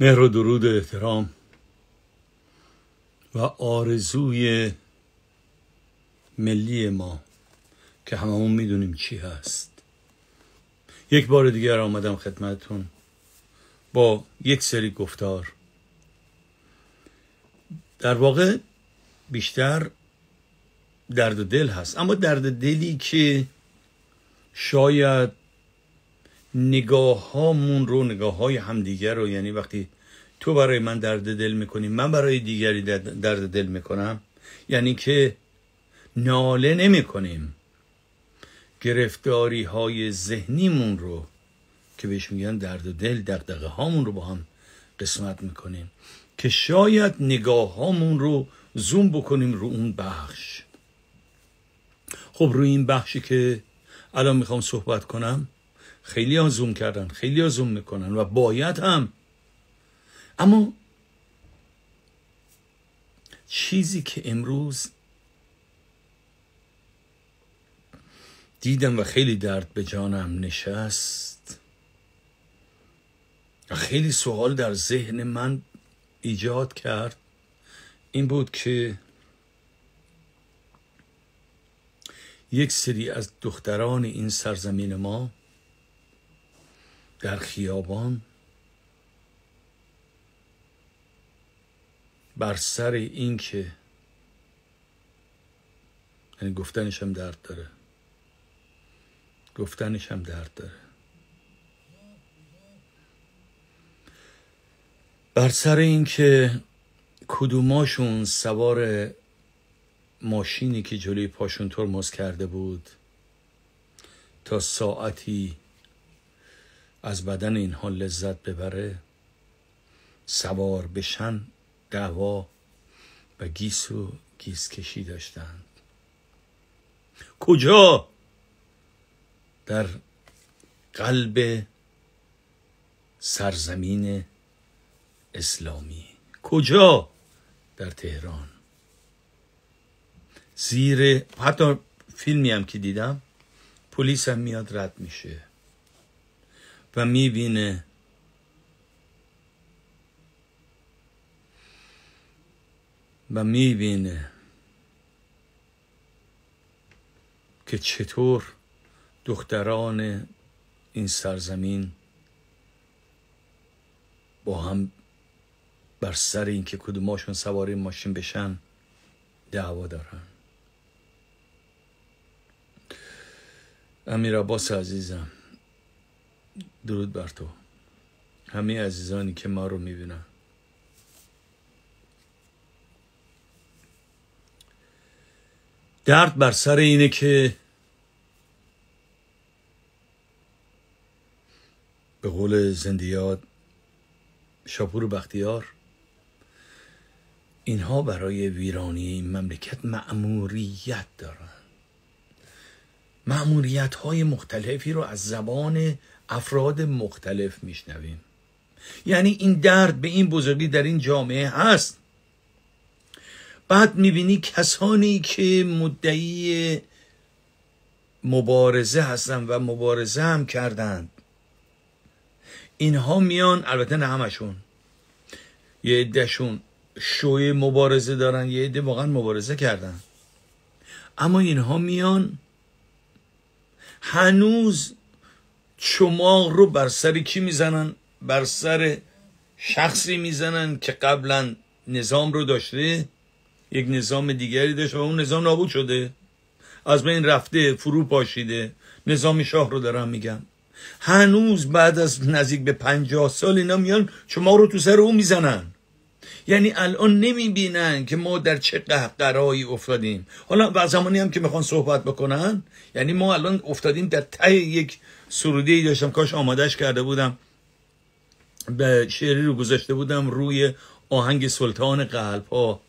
مهر و درود احترام و آرزوی ملی ما که هممون میدونیم چی هست یک بار دیگر آمدم خدمتتون با یک سری گفتار در واقع بیشتر درد دل هست اما درد دلی که شاید نگاه رو نگاه های همدیگر رو یعنی وقتی تو برای من درد دل میکنی من برای دیگری درد دل میکنم یعنی که ناله نمیکنیم گرفتاری های ذهنیمون رو که بهش میگن درد دل دقدقه هامون رو با هم قسمت میکنیم که شاید نگاه رو زوم بکنیم رو اون بخش خب روی این بخشی که الان میخوام صحبت کنم خیلی ها زوم کردن خیلی ها زوم میکنن و باید هم اما چیزی که امروز دیدم و خیلی درد به جانم نشست و خیلی سوال در ذهن من ایجاد کرد این بود که یک سری از دختران این سرزمین ما در خیابان بر سر این که یعنی گفتنش هم درد داره گفتنش هم درد داره بر سر این که کدوماشون سوار ماشینی که جلوی پاشون ترمز کرده بود تا ساعتی از بدن اینها لذت ببره سوار بشن دوا و گیس و گیس کشی داشتند کجا در قلب سرزمین اسلامی کجا در تهران زیر حتی فیلمی هم که دیدم پلیس هم میاد رد میشه و میبینه و میبینه که چطور دختران این سرزمین با هم بر سر اینکه کدوماشون سواری ماشین بشن دعوا دارن امیر عباس عزیزم درود بر تو همه عزیزانی که ما رو میبینن درد بر سر اینه که به قول زندیات شاپور بختیار اینها برای ویرانی این مملکت معموریت دارن معمولیت های مختلفی رو از زبان افراد مختلف میشنویم یعنی این درد به این بزرگی در این جامعه هست بعد میبینی کسانی که مدعی مبارزه هستن و مبارزه هم کردند اینها میان البته نه همشون یه عدهشون شوی مبارزه دارن یه عده واقعا مبارزه کردن اما اینها میان هنوز چماق رو بر سر کی میزنن بر سر شخصی میزنن که قبلا نظام رو داشته یک نظام دیگری داشته و اون نظام نابود شده از بین رفته فرو پاشیده نظام شاه رو دارم میگم هنوز بعد از نزدیک به پنجاه سال اینا میان شما رو تو سر او میزنن یعنی الان نمیبینن که ما در چه قهقرایی افتادیم حالا و زمانی هم که میخوان صحبت بکنن یعنی ما الان افتادیم در ته یک سرودی داشتم کاش آمادهش کرده بودم به شعری رو گذاشته بودم روی آهنگ سلطان قلب ها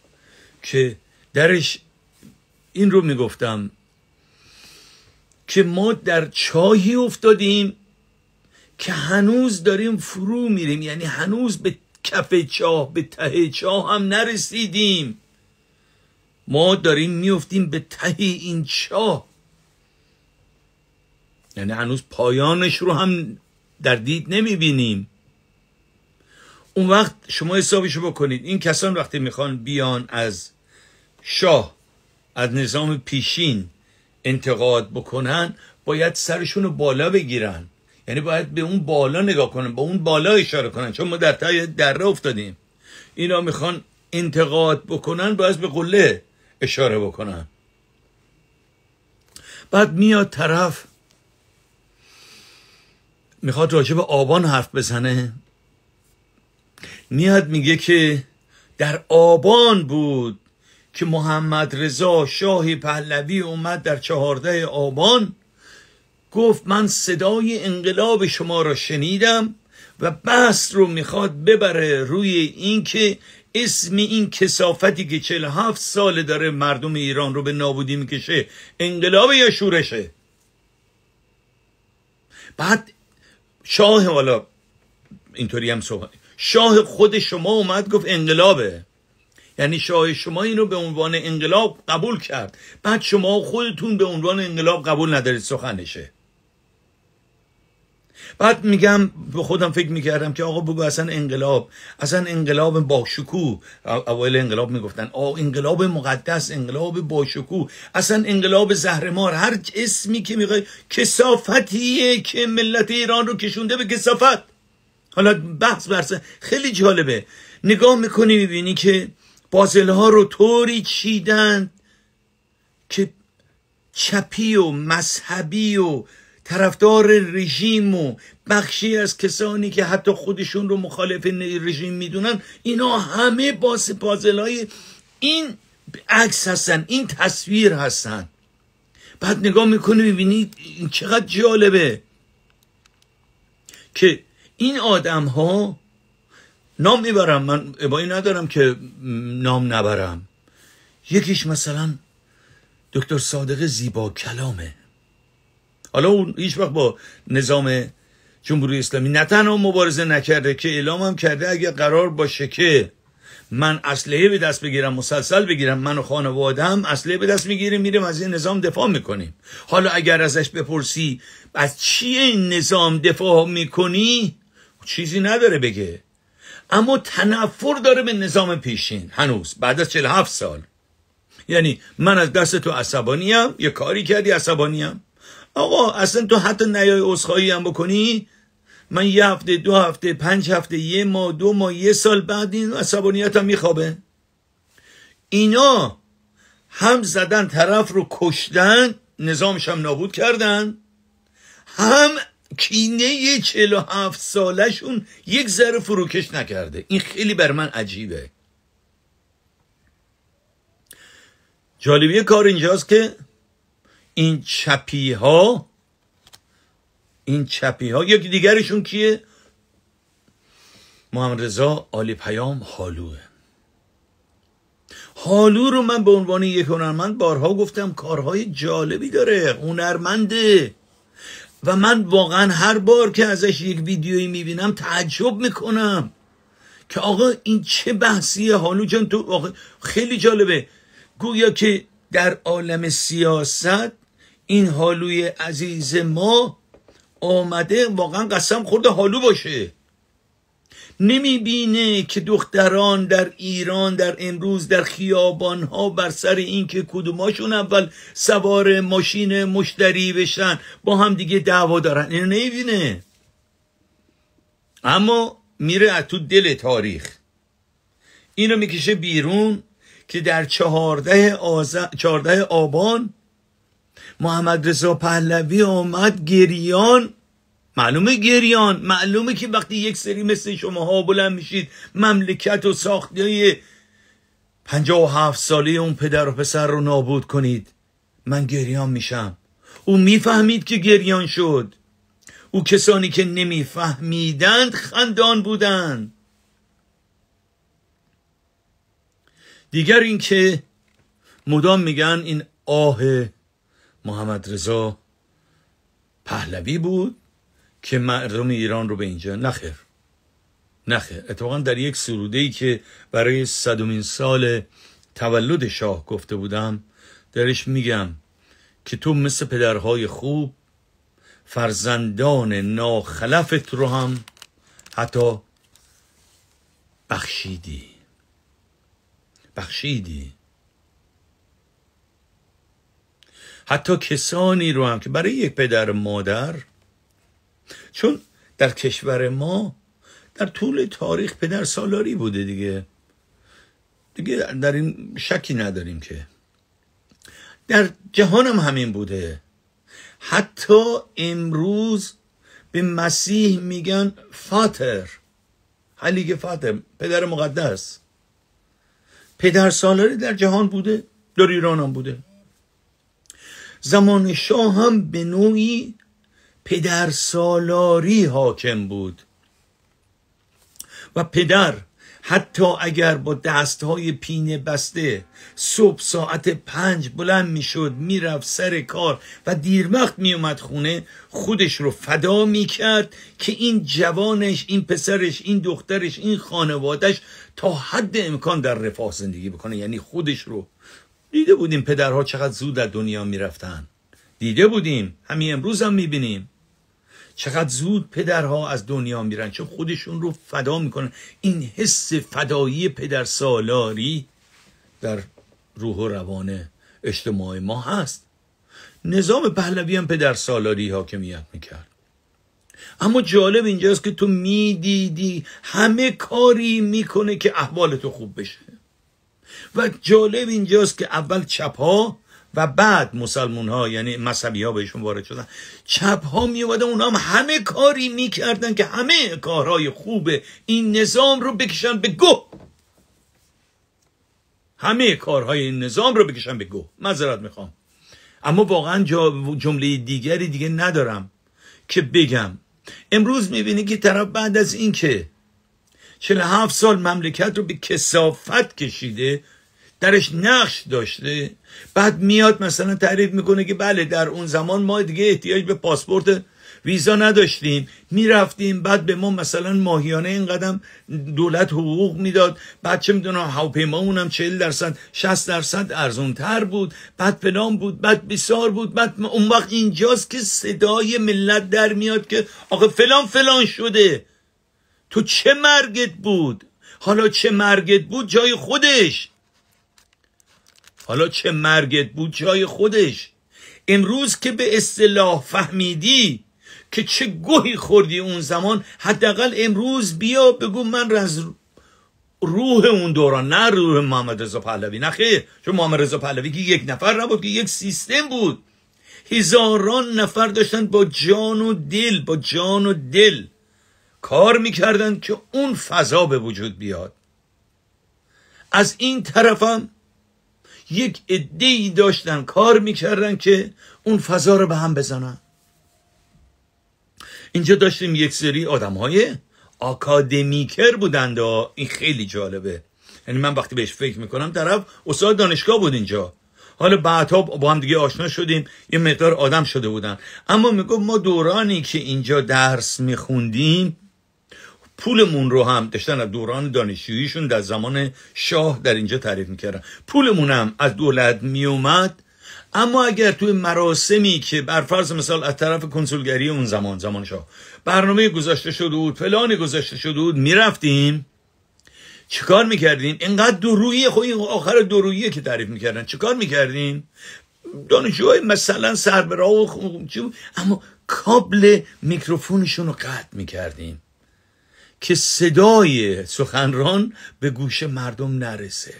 که درش این رو میگفتم که ما در چاهی افتادیم که هنوز داریم فرو میریم یعنی هنوز به کف چاه به ته چاه هم نرسیدیم ما داریم میفتیم به ته این چاه یعنی هنوز پایانش رو هم در دید نمیبینیم اون وقت شما حسابشو بکنید این کسان وقتی میخوان بیان از شاه از نظام پیشین انتقاد بکنن باید سرشون رو بالا بگیرن یعنی باید به اون بالا نگاه کنن به اون بالا اشاره کنن چون ما در تای دره افتادیم اینا میخوان انتقاد بکنن باید به قله اشاره بکنن بعد میاد طرف میخواد راجع به آبان حرف بزنه میاد میگه که در آبان بود که محمد رضا شاه پهلوی اومد در چهارده آبان گفت من صدای انقلاب شما را شنیدم و بحث رو میخواد ببره روی اینکه اسم این کسافتی که 47 ساله داره مردم ایران رو به نابودی میکشه انقلاب یا شورشه بعد شاه حالا اینطوری هم صحبت شاه خود شما اومد گفت انقلابه یعنی شاه شما این رو به عنوان انقلاب قبول کرد بعد شما خودتون به عنوان انقلاب قبول ندارید سخنشه بعد میگم به خودم فکر میکردم که آقا بگو اصلا انقلاب اصلا انقلاب باشکوه اول انقلاب میگفتن آ انقلاب مقدس انقلاب باشکوه اصلا انقلاب زهرمار هر اسمی که میخوای کسافتیه که ملت ایران رو کشونده به کسافت حالا بحث برسه خیلی جالبه نگاه میکنی میبینی که بازلها رو طوری چیدن که چپی و مذهبی و طرفدار رژیم و بخشی از کسانی که حتی خودشون رو مخالف رژیم میدونن اینا همه با پازل های این عکس هستن این تصویر هستن بعد نگاه میکنه میبینید این چقدر جالبه که این آدم ها نام میبرم من ابایی ندارم که نام نبرم یکیش مثلا دکتر صادق زیبا کلامه حالا اون هیچ وقت با نظام جمهوری اسلامی نه تنها مبارزه نکرده که اعلام هم کرده اگر قرار باشه که من اسلحه به دست بگیرم مسلسل بگیرم من و هم اسلحه به دست میگیریم میریم از این نظام دفاع میکنیم حالا اگر ازش بپرسی از چی این نظام دفاع میکنی چیزی نداره بگه اما تنفر داره به نظام پیشین هنوز بعد از 47 سال یعنی من از دست تو عصبانیم یه کاری کردی عصبانیم آقا اصلا تو حتی نیای اصخایی هم بکنی من یه هفته دو هفته پنج هفته یه ماه دو ماه یه سال بعد این هم میخوابه اینا هم زدن طرف رو کشتن نظامش هم نابود کردن هم کینه چلو هفت سالشون یک ذره فروکش نکرده این خیلی بر من عجیبه جالبیه کار اینجاست که این چپی ها این چپی ها یکی دیگرشون کیه محمد رضا آلی پیام حالوه حالو رو من به عنوان یک هنرمند بارها گفتم کارهای جالبی داره هنرمنده و من واقعا هر بار که ازش یک ویدیویی میبینم تعجب میکنم که آقا این چه بحثیه حالو جان تو آقا خیلی جالبه گویا که در عالم سیاست این حالوی عزیز ما آمده واقعا قسم خورده حالو باشه نمیبینه که دختران در ایران در امروز در خیابان ها بر سر اینکه کدوماشون اول سوار ماشین مشتری بشن با هم دیگه دعوا دارن اینو نمیبینه اما میره تو دل تاریخ اینو میکشه بیرون که در چهارده آبان محمد رضا پهلوی آمد گریان معلومه گریان معلومه که وقتی یک سری مثل شما ها بلند میشید مملکت و ساخته پنجاه و هفت ساله اون پدر و پسر رو نابود کنید من گریان میشم او میفهمید که گریان شد او کسانی که نمیفهمیدند خندان بودند دیگر اینکه مدام میگن این آه محمد رضا پهلوی بود که مردم ایران رو به اینجا نخیر نخیر اتفاقا در یک سروده ای که برای صدومین سال تولد شاه گفته بودم درش میگم که تو مثل پدرهای خوب فرزندان ناخلفت رو هم حتی بخشیدی بخشیدی حتی کسانی رو هم که برای یک پدر مادر چون در کشور ما در طول تاریخ پدر سالاری بوده دیگه دیگه در این شکی نداریم که در هم همین بوده حتی امروز به مسیح میگن فاتر حلیگ فاتر پدر مقدس پدر سالاری در جهان بوده در ایران هم بوده زمان شاه هم به نوعی پدر سالاری حاکم بود و پدر حتی اگر با دستهای پینه بسته صبح ساعت پنج بلند میشد میرفت سر کار و دیر وقت میومد خونه خودش رو فدا میکرد که این جوانش این پسرش این دخترش این خانوادش تا حد امکان در رفاه زندگی بکنه یعنی خودش رو دیده بودیم پدرها چقدر زود از دنیا میرفتن دیده بودیم همین امروز هم میبینیم چقدر زود پدرها از دنیا میرن چون خودشون رو فدا میکنن این حس فدایی پدر سالاری در روح و روان اجتماع ما هست نظام پهلوی هم پدر سالاری حاکمیت میکرد اما جالب اینجاست که تو میدیدی همه کاری میکنه که احوال تو خوب بشه و جالب اینجاست که اول چپ ها و بعد مسلمون ها یعنی مذهبی ها بهشون وارد شدن چپ ها می اومدن اونا هم همه کاری میکردن که همه کارهای خوب این نظام رو بکشن به گه همه کارهای این نظام رو بکشن به گه معذرت میخوام اما واقعا جمله دیگری دیگه ندارم که بگم امروز میبینی که طرف بعد از اینکه 47 سال مملکت رو به کسافت کشیده درش نقش داشته بعد میاد مثلا تعریف میکنه که بله در اون زمان ما دیگه احتیاج به پاسپورت ویزا نداشتیم میرفتیم بعد به ما مثلا ماهیانه این قدم دولت حقوق میداد بعد چه میدونم هواپیمامون اونم 40 درصد 60 درصد ارزون تر بود بعد فلان بود بعد بسار بود بعد اون وقت اینجاست که صدای ملت در میاد که آخه فلان فلان شده تو چه مرگت بود حالا چه مرگت بود جای خودش حالا چه مرگت بود جای خودش امروز که به اصطلاح فهمیدی که چه گوهی خوردی اون زمان حداقل امروز بیا بگو من از روح اون دوران نه روح محمد رضا پهلوی نه خیر چون محمد رضا پهلوی که یک نفر نبود که یک سیستم بود هزاران نفر داشتن با جان و دل با جان و دل کار میکردن که اون فضا به وجود بیاد از این طرفم یک عده داشتن کار میکردن که اون فضا رو به هم بزنن اینجا داشتیم یک سری آدم های آکادمیکر بودند این خیلی جالبه یعنی من وقتی بهش فکر میکنم طرف استاد دانشگاه بود اینجا حالا بعدها با هم دیگه آشنا شدیم یه مقدار آدم شده بودن اما میگو ما دورانی که اینجا درس میخوندیم پولمون رو هم داشتن از دوران دانشجوییشون در زمان شاه در اینجا تعریف میکردن پولمون هم از دولت میومد اما اگر توی مراسمی که بر فرض مثال از طرف کنسولگری اون زمان زمان شاه برنامه گذاشته شده بود فلانی گذاشته شده بود میرفتیم چیکار میکردیم اینقدر دورویی خب آخر دروییه که تعریف میکردن چیکار میکردیم دانشجوهای مثلا سر به اما کابل میکروفونشون رو قطع میکردیم که صدای سخنران به گوش مردم نرسه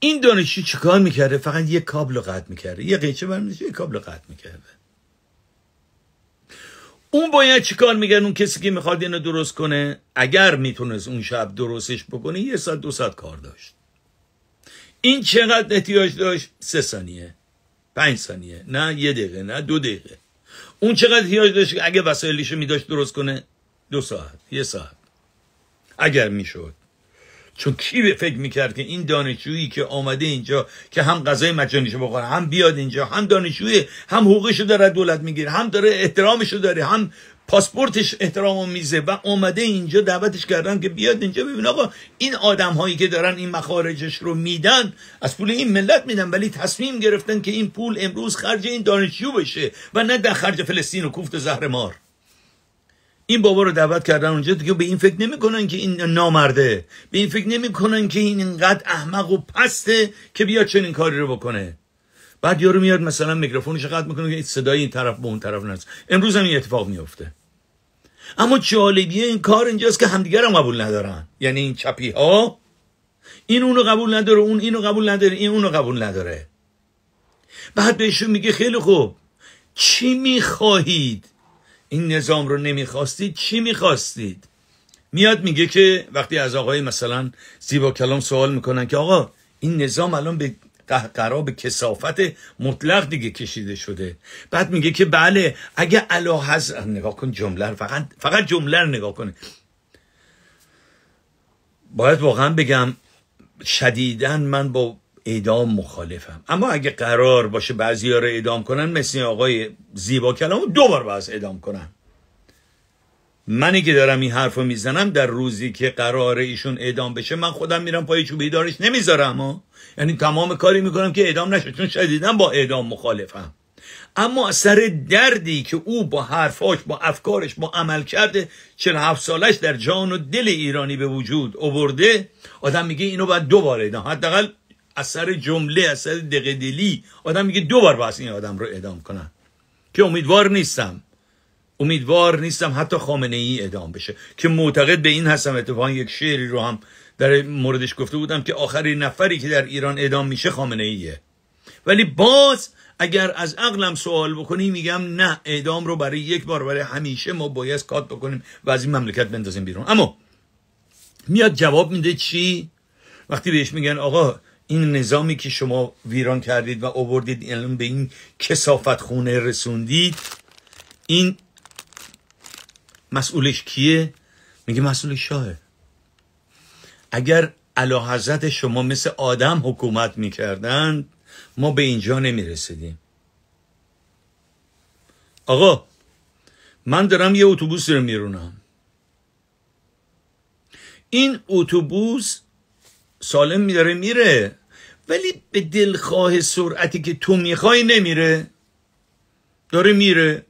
این دانشجو چیکار میکرده فقط یه کابل رو قطع میکرده یه قیچه برمیشه یه کابل رو قطع میکرده اون باید چیکار میگن اون کسی که میخواد اینو درست کنه اگر میتونست اون شب درستش بکنه یه ساعت دو ساعت کار داشت این چقدر احتیاج داشت سه ثانیه پنج ثانیه نه یه دقیقه نه دو دقیقه اون چقدر احتیاج داشت اگه می میداشت درست کنه دو ساعت یه ساعت اگر میشد چون کی به فکر میکرد که این دانشجویی که آمده اینجا که هم غذای مجانیشو بخوره هم بیاد اینجا هم دانشجوی هم حقوقشو داره دولت میگیره هم داره احترامشو داره هم پاسپورتش احترام میزه و اومده اینجا دعوتش کردن که بیاد اینجا ببین آقا این آدم هایی که دارن این مخارجش رو میدن از پول این ملت میدن ولی تصمیم گرفتن که این پول امروز خرج این دانشجو بشه و نه در خرج فلسطین و کوفت و زهر مار این بابا رو دعوت کردن اونجا دیگه به این فکر نمیکنن که این نامرده به این فکر نمیکنن که این اینقدر احمق و پسته که بیاد چنین کاری رو بکنه بعد یارو میاد مثلا میکروفونش قطع میکنه که صدای این طرف به اون طرف نرسه امروز هم این اتفاق میفته اما جالبیه این کار اینجاست که همدیگر هم قبول ندارن یعنی این چپی ها این اونو قبول نداره اون اینو قبول نداره این اونو قبول نداره بعد بهشون میگه خیلی خوب چی میخواهید این نظام رو نمیخواستید چی میخواستید میاد میگه که وقتی از آقای مثلا زیبا کلام سوال میکنن که آقا این نظام الان به قرار به کسافت مطلق دیگه کشیده شده بعد میگه که بله اگه علا حضرت نگاه کن جمله فقط فقط جمله رو نگاه کنه باید واقعا بگم شدیدن من با اعدام مخالفم اما اگه قرار باشه بعضی رو اعدام کنن مثل آقای زیبا کلامو دو بار باز اعدام کنن منی که دارم این حرف رو میزنم در روزی که قرار ایشون اعدام بشه من خودم میرم پای چوبه دارش نمیذارم یعنی تمام کاری میکنم که اعدام نشه چون شدیدن با اعدام مخالفم اما اثر سر دردی که او با حرفاش با افکارش با عمل کرده هفت سالش در جان و دل ایرانی به وجود اوورده آدم میگه اینو باید دوباره اعدام حداقل اثر جمله اثر سر دقدلی آدم میگه دوبار باید این آدم رو اعدام کنن که امیدوار نیستم امیدوار نیستم حتی خامنه ای اعدام بشه که معتقد به این هستم اتفاقا یک شعری رو هم در موردش گفته بودم که آخرین نفری که در ایران اعدام میشه خامنه ایه ولی باز اگر از عقلم سوال بکنی میگم نه اعدام رو برای یک بار برای همیشه ما باید کات بکنیم و از این مملکت بندازیم بیرون اما میاد جواب میده چی وقتی بهش میگن آقا این نظامی که شما ویران کردید و آوردید الان به این کسافت خونه رسوندید این مسئولش کیه میگه مسئول شاهه اگر علا حضرت شما مثل آدم حکومت میکردند ما به اینجا نمیرسیدیم آقا من دارم یه اتوبوس رو میرونم این اتوبوس سالم میداره میره ولی به دلخواه سرعتی که تو میخوای نمیره داره میره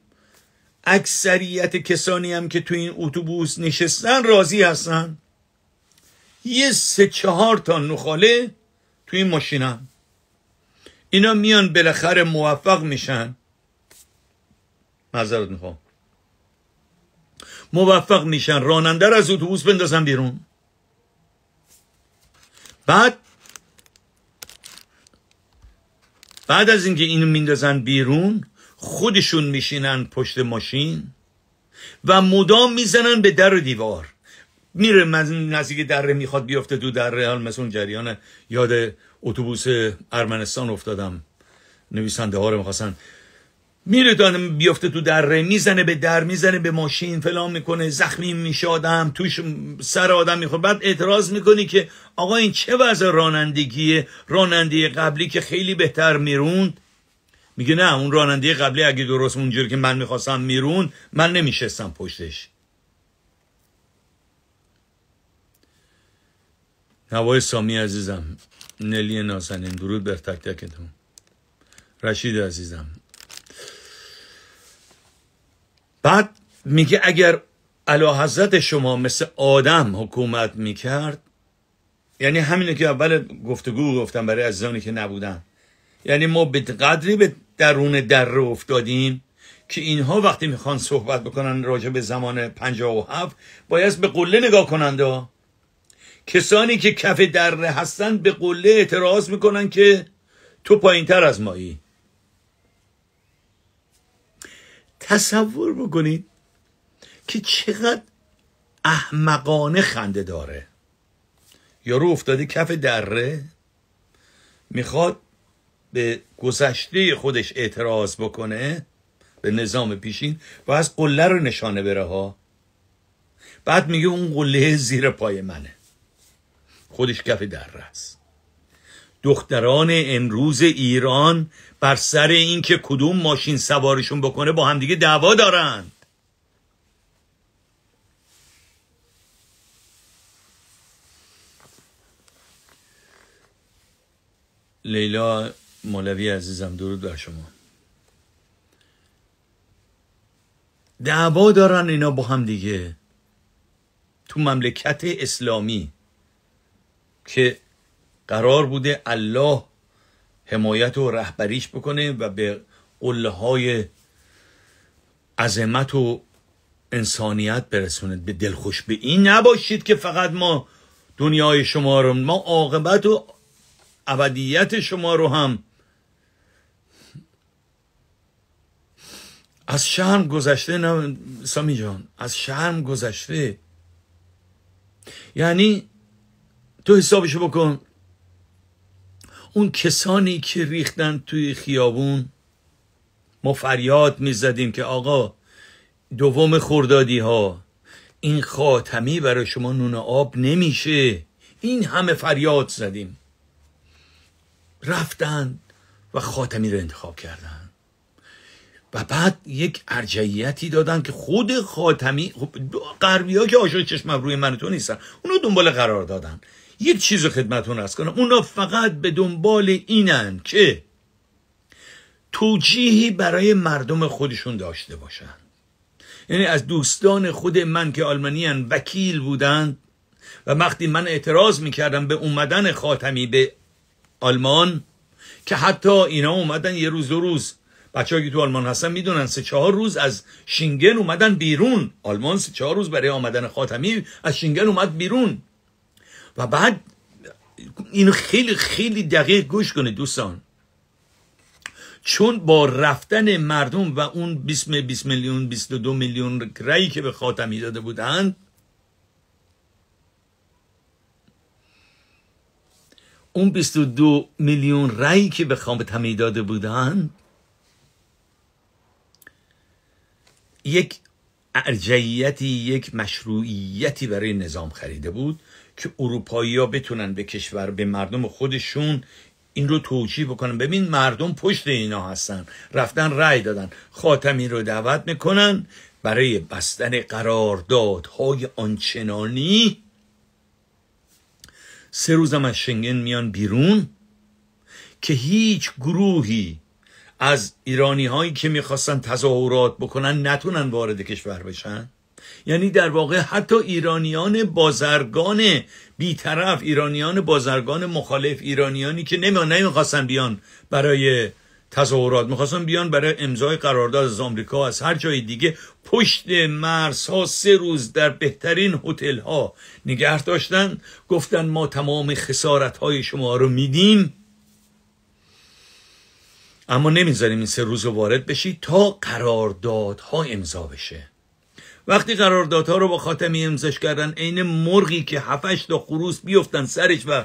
اکثریت کسانی هم که تو این اتوبوس نشستن راضی هستن یه سه چهار تا نخاله تو این هم اینا میان بالاخره موفق میشن معذرت میخوام موفق میشن راننده از اتوبوس بندازن بیرون بعد بعد از اینکه اینو میندازن بیرون خودشون میشینن پشت ماشین و مدام میزنن به در و دیوار میره نزدیک دره میخواد بیفته تو دره حال مثل اون جریان یاد اتوبوس ارمنستان افتادم نویسنده ها رو میخواستن میره دانم بیفته تو دره میزنه به در میزنه به ماشین فلان میکنه زخمی میشه آدم توش سر آدم میخوره بعد اعتراض میکنی که آقا این چه وضع رانندگیه رانندگی قبلی که خیلی بهتر میروند میگه نه اون راننده قبلی اگه درست اونجوری که من میخواستم میرون من نمیشستم پشتش هوای سامی عزیزم نلی ناسنین درود بر تک تکتون رشید عزیزم بعد میگه اگر علا حضرت شما مثل آدم حکومت میکرد یعنی همینه که اول گفتگو گفتم برای عزیزانی که نبودن یعنی ما به قدری به درون دره افتادیم که اینها وقتی میخوان صحبت بکنن راجع به زمان و هفت باید به قله نگاه کنند ها. کسانی که کف دره هستن به قله اعتراض میکنن که تو پایین تر از مایی تصور بکنید که چقدر احمقانه خنده داره رو افتاده کف دره میخواد به گذشته خودش اعتراض بکنه به نظام پیشین و از قله رو نشانه بره ها بعد میگه اون قله زیر پای منه خودش کف در است دختران امروز ایران بر سر اینکه کدوم ماشین سوارشون بکنه با همدیگه دعوا دارند لیلا مولوی عزیزم درود بر شما دعوا دارن اینا با هم دیگه تو مملکت اسلامی که قرار بوده الله حمایت و رهبریش بکنه و به قله های عظمت و انسانیت برسوند به دلخوش به این نباشید که فقط ما دنیای شما رو ما عاقبت و ابدیت شما رو هم از شرم گذشته نه سامی جان از شرم گذشته یعنی تو حسابشو بکن اون کسانی که ریختن توی خیابون ما فریاد میزدیم که آقا دوم خوردادی ها این خاتمی برای شما نون آب نمیشه این همه فریاد زدیم رفتن و خاتمی رو انتخاب کردن و بعد یک ارجعیتی دادن که خود خاتمی خب، غربی ها که آشان چشم روی من تو نیستن اونو دنبال قرار دادن یک چیز خدمتون از کنم اونا فقط به دنبال اینن که توجیهی برای مردم خودشون داشته باشن یعنی از دوستان خود من که آلمانیان وکیل بودند و وقتی من اعتراض میکردم به اومدن خاتمی به آلمان که حتی اینا اومدن یه روز دو روز بچه که تو آلمان هستن میدونن سه چهار روز از شینگن اومدن بیرون آلمان سه چهار روز برای آمدن خاتمی از شینگن اومد بیرون و بعد اینو خیلی خیلی دقیق گوش کنه دوستان چون با رفتن مردم و اون 20 20 میلیون 22 میلیون رأی که به خاتمی داده بودند اون 22 میلیون رأی که به خاتمی داده بودند یک ارجعیتی یک مشروعیتی برای نظام خریده بود که اروپایی ها بتونن به کشور به مردم خودشون این رو توجیه بکنن ببین مردم پشت اینا هستن رفتن رأی دادن خاتمی رو دعوت میکنن برای بستن قراردادهای آنچنانی سه روزم از شنگن میان بیرون که هیچ گروهی از ایرانی هایی که میخواستن تظاهرات بکنن نتونن وارد کشور بشن یعنی در واقع حتی ایرانیان بازرگان بیطرف ایرانیان بازرگان مخالف ایرانیانی که نمی نمیخواستن بیان برای تظاهرات میخواستن بیان برای امضای قرارداد از آمریکا از هر جای دیگه پشت مرزها سه روز در بهترین هتل ها نگه داشتن گفتن ما تمام خسارت های شما رو میدیم اما نمیذاریم این سه روز رو وارد بشی تا قراردادها امضا بشه وقتی قراردادها رو با خاتمی امضاش کردن عین مرغی که هفش تا خروس بیفتن سرش و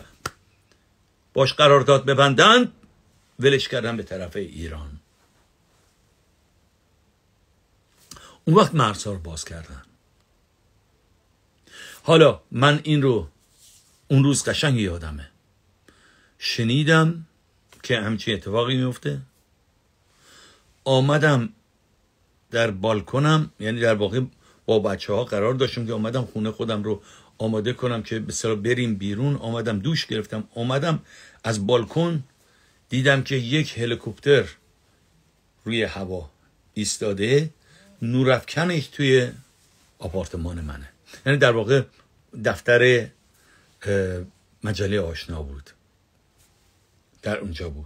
باش قرارداد ببندن ولش کردن به طرف ایران اون وقت مرزها رو باز کردن حالا من این رو اون روز قشنگ یادمه شنیدم که همچین اتفاقی میفته آمدم در بالکنم یعنی در واقع با بچه ها قرار داشتم که آمدم خونه خودم رو آماده کنم که بسیار بریم بیرون آمدم دوش گرفتم آمدم از بالکن دیدم که یک هلیکوپتر روی هوا ایستاده نورافکنش توی آپارتمان منه یعنی در واقع دفتر مجله آشنا بود در اونجا بود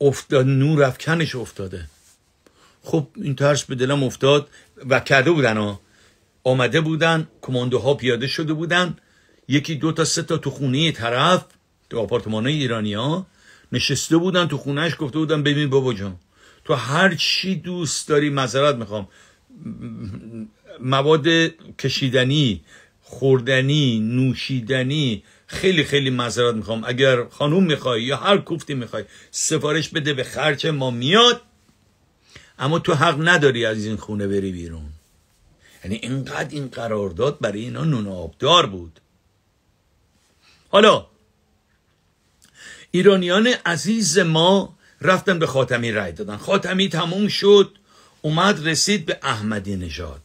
افتاد نور افکنش افتاده خب این ترس به دلم افتاد و کرده بودن ها آمده بودن کماندوها پیاده شده بودن یکی دو تا سه تا تو خونه طرف تو آپارتمان ایرانی ها نشسته بودن تو خونهش گفته بودن ببین بابا جان تو هر چی دوست داری مذارت میخوام مواد کشیدنی خوردنی نوشیدنی خیلی خیلی معذرت میخوام اگر خانوم میخوای یا هر کوفتی میخوای سفارش بده به خرچ ما میاد اما تو حق نداری از این خونه بری بیرون یعنی اینقدر این قرارداد برای اینا نون آبدار بود حالا ایرانیان عزیز ما رفتن به خاتمی رای دادن خاتمی تموم شد اومد رسید به احمدی نژاد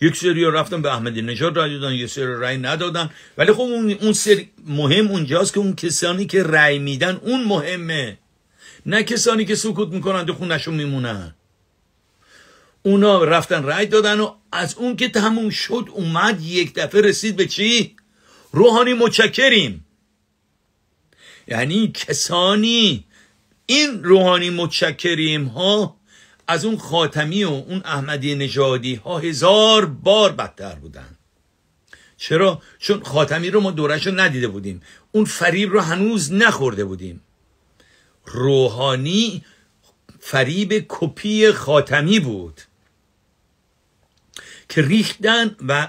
یک سری رفتن به احمدی نژاد رای دادن یک سری رای ندادن ولی خب اون اون سری مهم اونجاست که اون کسانی که رای میدن اون مهمه نه کسانی که سکوت میکنن تو خونشون میمونن اونا رفتن رای دادن و از اون که تموم شد اومد یک دفعه رسید به چی روحانی متشکریم یعنی کسانی این روحانی متشکریم ها از اون خاتمی و اون احمدی نژادی ها هزار بار بدتر بودن چرا چون خاتمی رو ما دورش رو ندیده بودیم اون فریب رو هنوز نخورده بودیم روحانی فریب کپی خاتمی بود که ریختن و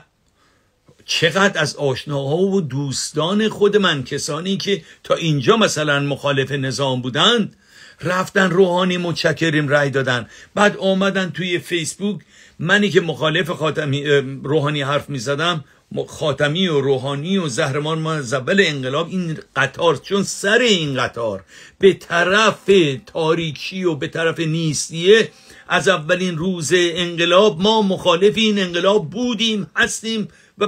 چقدر از آشناها و دوستان خود من کسانی که تا اینجا مثلا مخالف نظام بودند رفتن روحانی متشکریم رای دادن بعد آمدن توی فیسبوک منی که مخالف خاتمی روحانی حرف می زدم خاتمی و روحانی و زهرمان زبل انقلاب این قطار چون سر این قطار به طرف تاریکی و به طرف نیستیه از اولین روز انقلاب ما مخالف این انقلاب بودیم هستیم و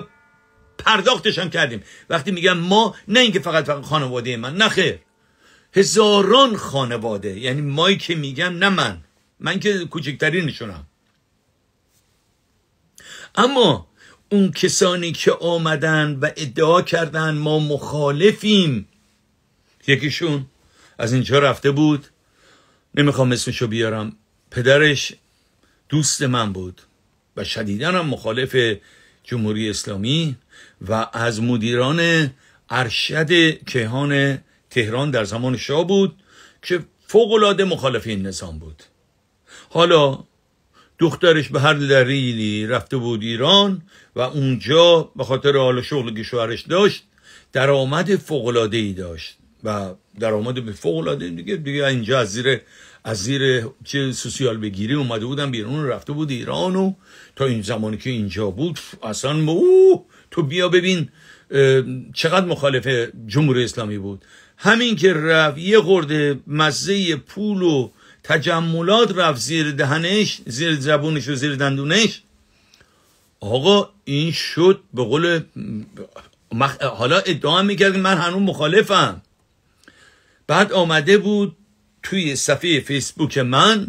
پرداختش هم کردیم وقتی میگم ما نه اینکه فقط فقط خانواده من نه خیر هزاران خانواده یعنی مایی که میگم نه من من که کوچکترینشونم اما اون کسانی که آمدن و ادعا کردن ما مخالفیم یکیشون از اینجا رفته بود نمیخوام اسمشو بیارم پدرش دوست من بود و شدیدن هم مخالف جمهوری اسلامی و از مدیران ارشد کیهان تهران در زمان شاه بود که فوقالعاده مخالف این نظام بود حالا دخترش به هر دلیلی رفته بود ایران و اونجا به خاطر حال شغل که شوهرش داشت درآمد فوقالعاده ای داشت و درآمد به فوقالعاده دیگه دیگه اینجا از زیر از زیر چه سوسیال بگیری اومده بودن بیرون رفته بود ایران و تا این زمانی که اینجا بود اصلا او تو بیا ببین چقدر مخالف جمهوری اسلامی بود همین که رفت یه خورده مزه پول و تجملات رفت زیر دهنش زیر زبونش و زیر دندونش آقا این شد به قول حالا ادعا میکرد که من هنوز مخالفم بعد آمده بود توی صفحه فیسبوک من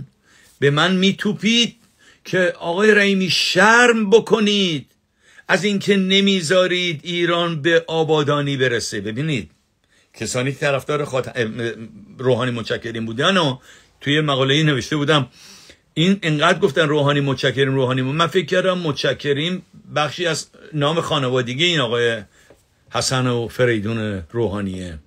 به من میتوپید که آقای رحیمی شرم بکنید از اینکه نمیذارید ایران به آبادانی برسه ببینید کسانی که طرفدار روحانی متشکرین بودن و توی مقاله ای نوشته بودم این انقدر گفتن روحانی متشکرین روحانی من فکر کردم متشکرین بخشی از نام خانوادگی این آقای حسن و فریدون روحانیه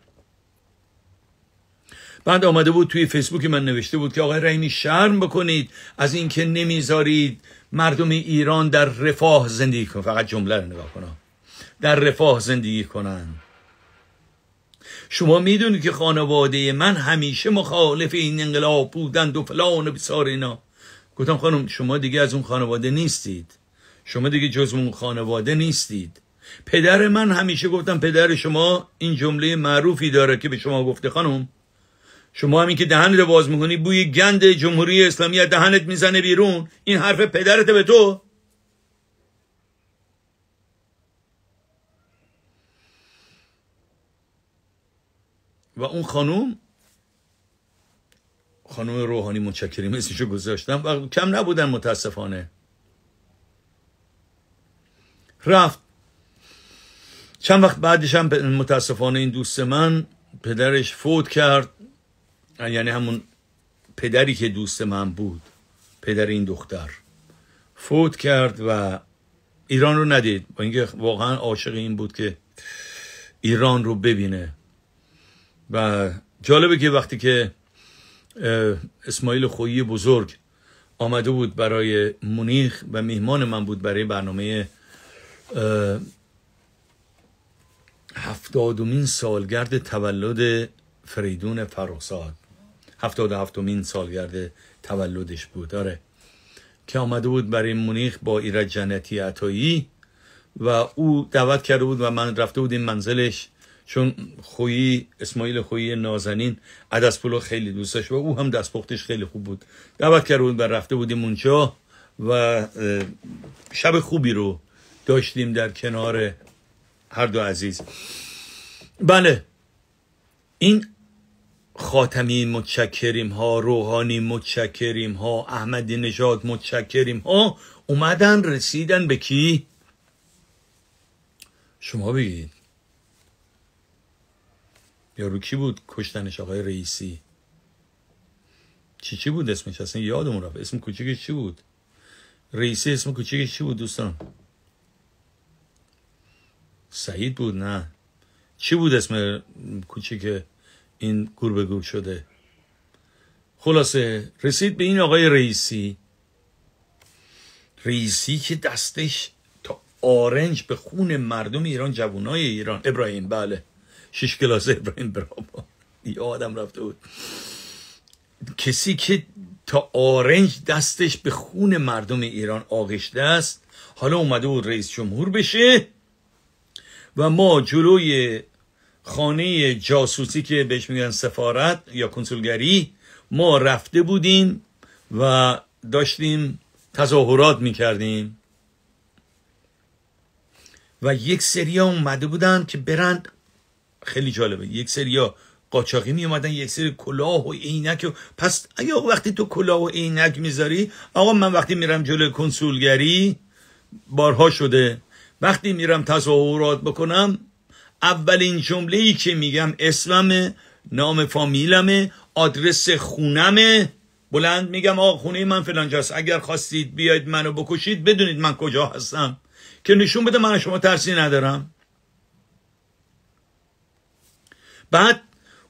بعد آمده بود توی فیسبوک من نوشته بود که آقای رحیمی شرم بکنید از اینکه نمیذارید مردم ایران در رفاه زندگی کنن فقط جمله رو نگاه کنم در رفاه زندگی کنن شما میدونی که خانواده من همیشه مخالف این انقلاب بودند و فلان و بسار اینا گفتم خانم شما دیگه از اون خانواده نیستید شما دیگه جز اون خانواده نیستید پدر من همیشه گفتم پدر شما این جمله معروفی داره که به شما گفته خانم شما همین که دهن رو باز میکنی بوی گند جمهوری اسلامی دهنت میزنه بیرون این حرف پدرت به تو و اون خانوم خانوم روحانی متشکریم اسمشو گذاشتم و کم نبودن متاسفانه رفت چند وقت بعدش هم متاسفانه این دوست من پدرش فوت کرد یعنی همون پدری که دوست من بود پدر این دختر فوت کرد و ایران رو ندید با اینکه واقعا عاشق این بود که ایران رو ببینه و جالبه که وقتی که اسماعیل خویی بزرگ آمده بود برای مونیخ و میهمان من بود برای برنامه هفتادمین سالگرد تولد فریدون فراساد هفتاد هفتمین سالگرد تولدش بود آره که آمده بود برای مونیخ با ایرج جنتی عطایی و او دعوت کرده بود و من رفته بود این منزلش چون خویی اسماعیل خویی نازنین پولو خیلی دوست داشت و او هم دستپختش خیلی خوب بود دعوت کرده بود و رفته بودیم اونجا و شب خوبی رو داشتیم در کنار هر دو عزیز بله این خاتمی متشکریم ها روحانی متشکریم ها احمدی نژاد متشکریم ها اومدن رسیدن به کی شما بگید یا رو کی بود کشتنش آقای رئیسی چی چی بود اسمش اصلا یادم رفت اسم کوچیکش چی بود رئیسی اسم کوچیکش چی بود دوستان سعید بود نه چی بود اسم کوچیک این گور به گور شده خلاصه رسید به این آقای رئیسی رئیسی که دستش تا آرنج به خون مردم ایران جوانای ایران ابراهیم بله شش کلاس ابراهیم برابا آدم رفته بود کسی که تا آرنج دستش به خون مردم ایران آغشته است حالا اومده بود رئیس جمهور بشه و ما جلوی خانه جاسوسی که بهش میگن سفارت یا کنسولگری ما رفته بودیم و داشتیم تظاهرات میکردیم و یک سری اومده بودن که برند خیلی جالبه یک سریا قاچاقی می اومدن یک سری کلاه و عینک و پس آیا وقتی تو کلاه و عینک میذاری آقا من وقتی میرم جلوی کنسولگری بارها شده وقتی میرم تظاهرات بکنم اولین جمله ای که میگم اسممه نام فامیلمه آدرس خونمه بلند میگم آقا خونه من جاست اگر خواستید بیاید منو بکشید بدونید من کجا هستم که نشون بده من شما ترسی ندارم بعد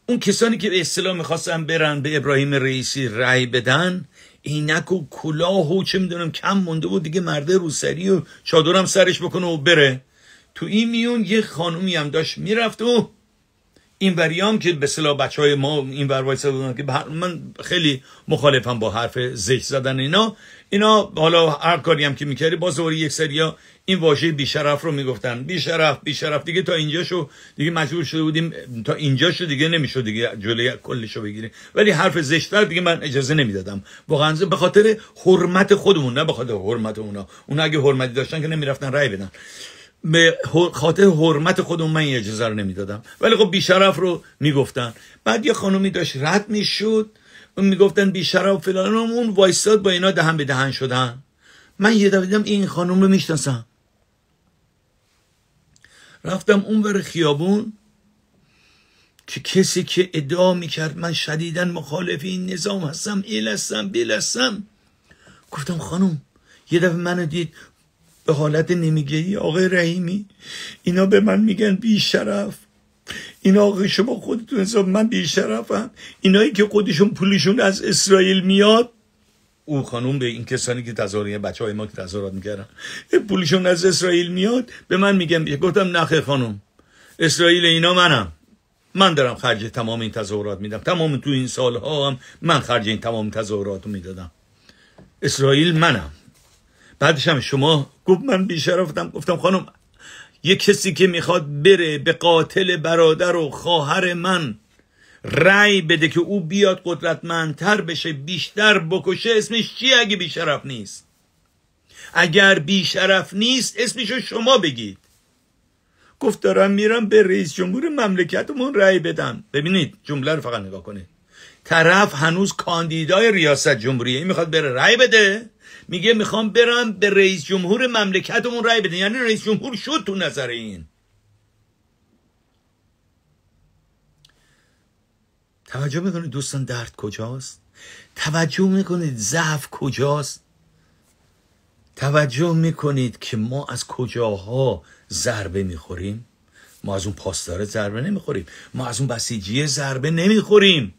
اون کسانی که به اصطلاح میخواستن برن به ابراهیم رئیسی رأی بدن اینک و کلاه و چه میدونم کم مونده بود دیگه مرده روسری و چادرم سرش بکنه و بره تو این میون یه خانومی هم داشت میرفت و این وریام که به صلاح بچه های ما این وایسا بودن که من خیلی مخالفم با حرف زیش زدن اینا اینا حالا هر کاری هم که میکردی باز یک سریا این واژه بیشرف رو میگفتن بیشرف بیشرف دیگه تا شو دیگه مجبور شده بودیم تا شو دیگه نمیشد دیگه جلوی کلشو بگیریم ولی حرف زشتر دیگه من اجازه نمیدادم واقعا به خاطر حرمت خودمون نه به خاطر حرمت اونا اونا اگه حرمتی داشتن که نمیرفتن رای بدن به خاطر حرمت خودمون من اجازه رو نمیدادم ولی خب بیشرف رو میگفتن بعد یه خانومی داشت رد میشد اون میگفتن بیشرف فلان اون وایستاد با اینا دهن به دهن شدن من یه دفعه دیدم این خانم رو میشناسم رفتم اونور خیابون که کسی که ادعا میکرد من شدیدا مخالف این نظام هستم ایل هستم بیل هستم گفتم خانم یه دفعه منو دید به حالت نمیگهی آقای رحیمی اینا به من میگن بیشرف اینا آقای شما خودتون حساب من بیشرفم اینایی که خودشون پولشون از اسرائیل میاد او خانوم به این کسانی که تظاهر بچه های ما که تظاهرات میکردن پولشون از اسرائیل میاد به من میگم گفتم نخه خانم اسرائیل اینا منم من دارم خرج تمام این تظاهرات میدم تمام تو این سالها هم من خرج این تمام تظاهرات رو میدادم اسرائیل منم بعدش هم شما گفت من بیشرفتم گفتم خانوم یه کسی که میخواد بره به قاتل برادر و خواهر من رأی بده که او بیاد قدرتمندتر بشه بیشتر بکشه اسمش چی اگه بیشرف نیست اگر بیشرف نیست اسمشو شما بگید گفت دارم میرم به رئیس جمهور مملکتمون رأی بدم ببینید جمله رو فقط نگاه کنید طرف هنوز کاندیدای ریاست جمهوریه این میخواد بره رأی بده میگه میخوام برم به رئیس جمهور مملکتمون رأی بده یعنی رئیس جمهور شد تو نظر این توجه میکنید دوستان درد کجاست توجه میکنید ضعف کجاست توجه میکنید که ما از کجاها ضربه میخوریم ما از اون پاسداره ضربه نمیخوریم ما از اون بسیجیه ضربه نمیخوریم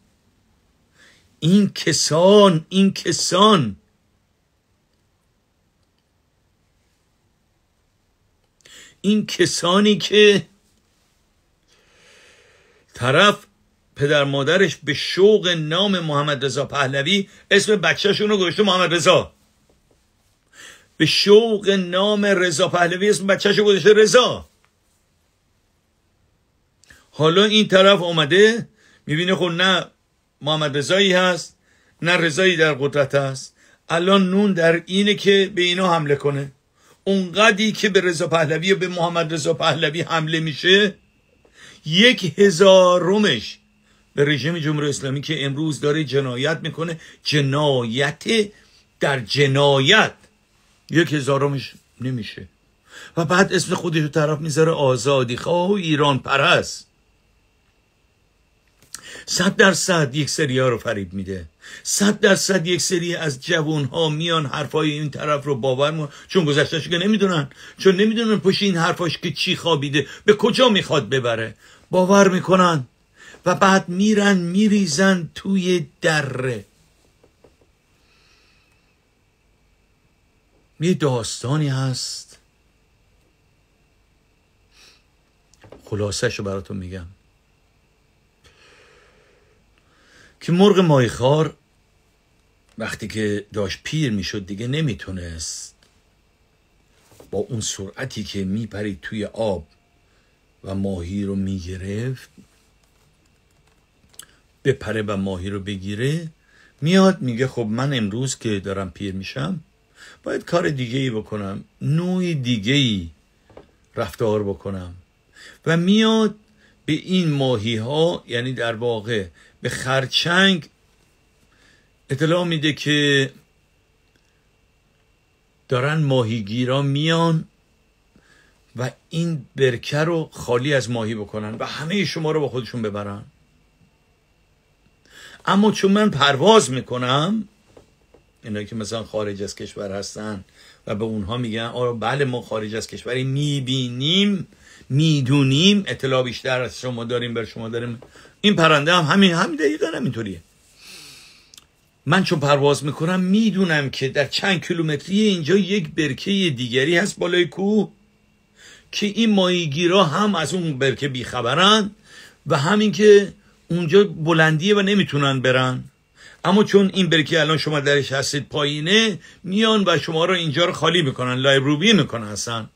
این کسان این کسان این کسانی که طرف در مادرش به شوق نام محمد رضا پهلوی اسم بچهشون رو گذاشته محمد رضا به شوق نام رضا پهلوی اسم بچهش رو گذاشته رضا حالا این طرف آمده میبینه خب نه محمد رضایی هست نه رضایی در قدرت هست الان نون در اینه که به اینا حمله کنه اونقدی که به رضا پهلوی و به محمد رضا پهلوی حمله میشه یک هزارمش به رژیم جمهوری اسلامی که امروز داره جنایت میکنه جنایت در جنایت یک هزارمش نمیشه و بعد اسم خودش طرف میذاره آزادی خواه و ایران پرست صد درصد یک سری ها رو فریب میده صد در صد یک سری از جوان ها میان حرفای این طرف رو باور مون چون گذشتهش که نمیدونن چون نمیدونن پشت این حرفاش که چی خوابیده به کجا میخواد ببره باور میکنن و بعد میرن میریزن توی دره یه داستانی هست خلاصش رو براتون میگم که مرغ مایخار وقتی که داشت پیر میشد دیگه نمیتونست با اون سرعتی که میپرید توی آب و ماهی رو میگرفت بپره و ماهی رو بگیره میاد میگه خب من امروز که دارم پیر میشم باید کار دیگه ای بکنم نوع دیگه ای رفتار بکنم و میاد به این ماهی ها یعنی در واقع به خرچنگ اطلاع میده که دارن ماهیگیرا میان و این برکه رو خالی از ماهی بکنن و همه شما رو با خودشون ببرن اما چون من پرواز میکنم اینا که مثلا خارج از کشور هستن و به اونها میگن آره بله ما خارج از کشوری میبینیم میدونیم اطلاع بیشتر از شما داریم بر شما داریم این پرنده هم همین همین دقیقا اینطوریه من چون پرواز میکنم میدونم که در چند کیلومتری اینجا یک برکه دیگری هست بالای کوه که این ماهیگیرا هم از اون برکه بیخبرن و همین که اونجا بلندیه و نمیتونن برن اما چون این برکی الان شما درش هستید پایینه میان و شما رو اینجا رو خالی میکنن لایبروبی میکنن اصلا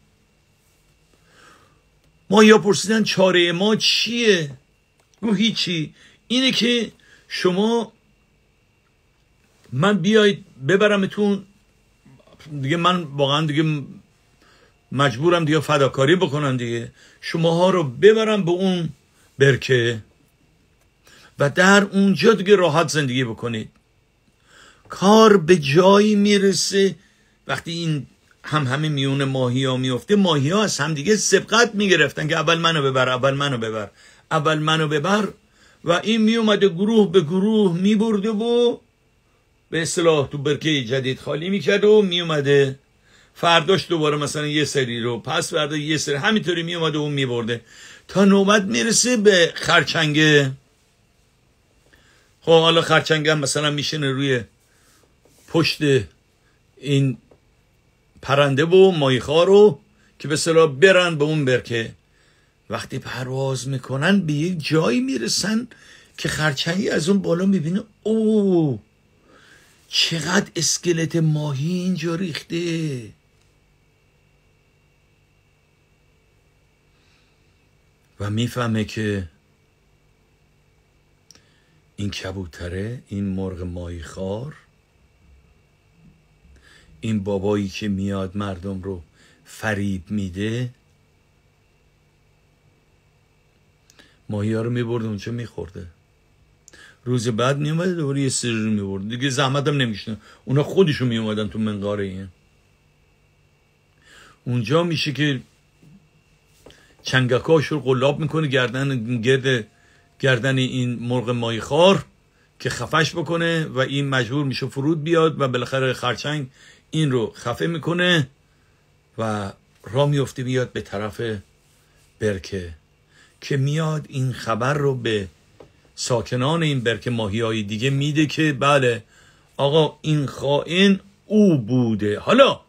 ما یا پرسیدن چاره ما چیه گو هیچی اینه که شما من بیاید ببرمتون دیگه من واقعا دیگه مجبورم دیگه فداکاری بکنم دیگه شماها رو ببرم به اون برکه و در اونجا دیگه راحت زندگی بکنید کار به جایی میرسه وقتی این هم همه میون ماهی ها میفته ماهی ها از همدیگه سبقت میگرفتن که اول منو ببر اول منو ببر اول منو ببر و این میومده گروه به گروه میبرده و به اصلاح تو برکه جدید خالی میکرده و میومده فرداش دوباره مثلا یه سری رو پس فردا یه سری همینطوری میومده و میبرده تا نوبت میرسه به خرچنگ خب حالا هم مثلا میشینه روی پشت این پرنده و مایخا رو که به صلاح برن به اون برکه وقتی پرواز میکنن به یک جایی میرسن که خرچنگی از اون بالا میبینه او چقدر اسکلت ماهی اینجا ریخته و میفهمه که این کبوتره این مرغ خار این بابایی که میاد مردم رو فریب میده ماهی ها رو میبرده اونجا میخورده روز بعد میومده دوباره یه سری رو میبرد دیگه زحمتم نمیشنه اونا خودشون میومدن تو منقاره این اونجا میشه که چنگکاش رو قلاب میکنه گردن گرد گردن این مرغ مایخار که خفش بکنه و این مجبور میشه فرود بیاد و بالاخره خرچنگ این رو خفه میکنه و را میفته بیاد به طرف برکه که میاد این خبر رو به ساکنان این برکه ماهی دیگه میده که بله آقا این خائن او بوده حالا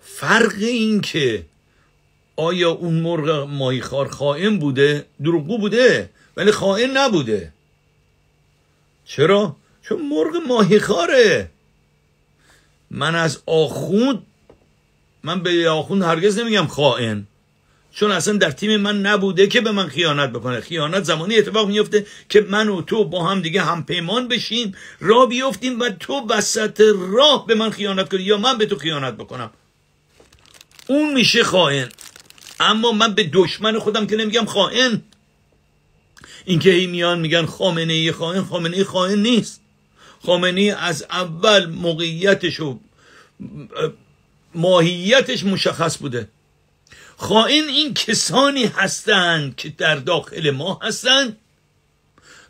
فرق این که آیا اون مرغ ماهیخوار خائن بوده دروغگو بوده ولی خائن نبوده چرا چون مرغ ماهیخاره. من از آخوند من به آخوند هرگز نمیگم خائن چون اصلا در تیم من نبوده که به من خیانت بکنه خیانت زمانی اتفاق میفته که من و تو با هم دیگه هم پیمان بشیم را بیفتیم و تو وسط راه به من خیانت کنی یا من به تو خیانت بکنم اون میشه خائن اما من به دشمن خودم که نمیگم خائن اینکه هی میان میگن خامنه ای خائن خامنه ای خائن نیست خامنه ای از اول موقعیتش و ماهیتش مشخص بوده خائن این کسانی هستند که در داخل ما هستند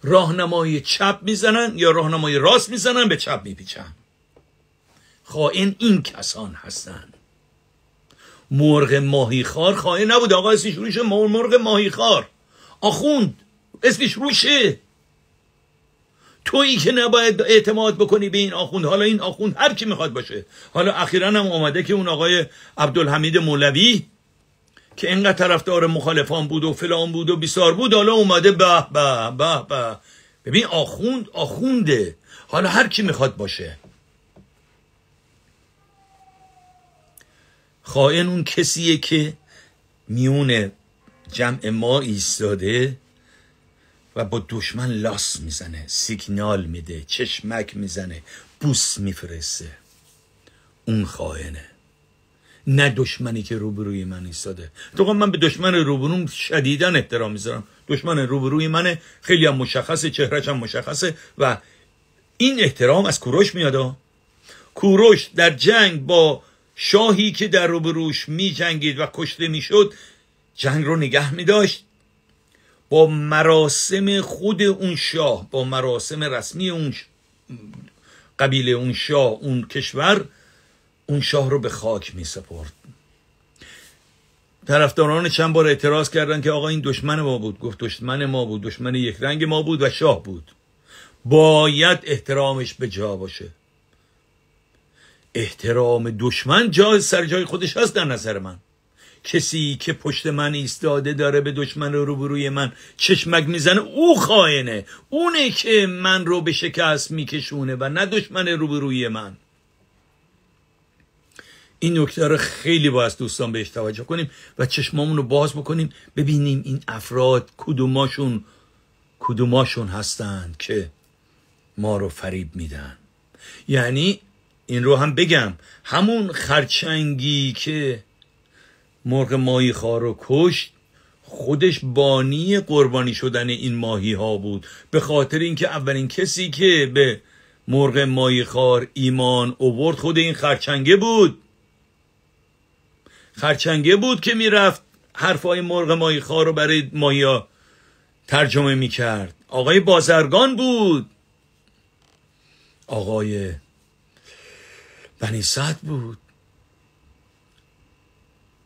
راهنمای چپ میزنن یا راهنمای راست میزنن به چپ میپیچن خائن این کسان هستند مرغ خار خواهی نبود آقا اسمش روشه مرغ خار آخوند اسمش روشه تویی که نباید اعتماد بکنی به این آخوند حالا این آخوند هر کی میخواد باشه حالا اخیرا هم اومده که اون آقای عبدالحمید مولوی که اینقدر طرفدار مخالفان بود و فلان بود و بیسار بود حالا اومده به به به به ببین آخوند آخونده حالا هر کی میخواد باشه خائن اون کسیه که میون جمع ما ایستاده و با دشمن لاس میزنه سیگنال میده چشمک میزنه بوس میفرسته اون خائنه نه دشمنی که روبروی من ایستاده تو خب من به دشمن روبروم شدیدن احترام میذارم دشمن روبروی منه خیلی هم مشخصه چهرش هم مشخصه و این احترام از کوروش میاد کوروش در جنگ با شاهی که در روبروش می جنگید و کشته می شد جنگ رو نگه می داشت با مراسم خود اون شاه با مراسم رسمی اون قبیله اون شاه اون کشور اون شاه رو به خاک می سپرد طرفداران چند بار اعتراض کردند که آقا این دشمن ما بود گفت دشمن ما بود دشمن یک رنگ ما بود و شاه بود باید احترامش به جا باشه احترام دشمن جای سر جای خودش هست در نظر من کسی که پشت من ایستاده داره به دشمن روبروی من چشمک میزنه او خائنه اونه که من رو به شکست میکشونه و نه دشمن روبروی من این نکته رو خیلی باید دوستان بهش توجه کنیم و چشمامون رو باز بکنیم ببینیم این افراد کدوماشون کدوماشون هستند که ما رو فریب میدن یعنی این رو هم بگم همون خرچنگی که مرغ ماهی رو کشت خودش بانی قربانی شدن این ماهی ها بود به خاطر اینکه اولین کسی که به مرغ ماهی خار ایمان اوورد خود این خرچنگه بود خرچنگه بود که میرفت حرفای مرغ ماهی خار رو برای ماهی ترجمه میکرد آقای بازرگان بود آقای بنی سعد بود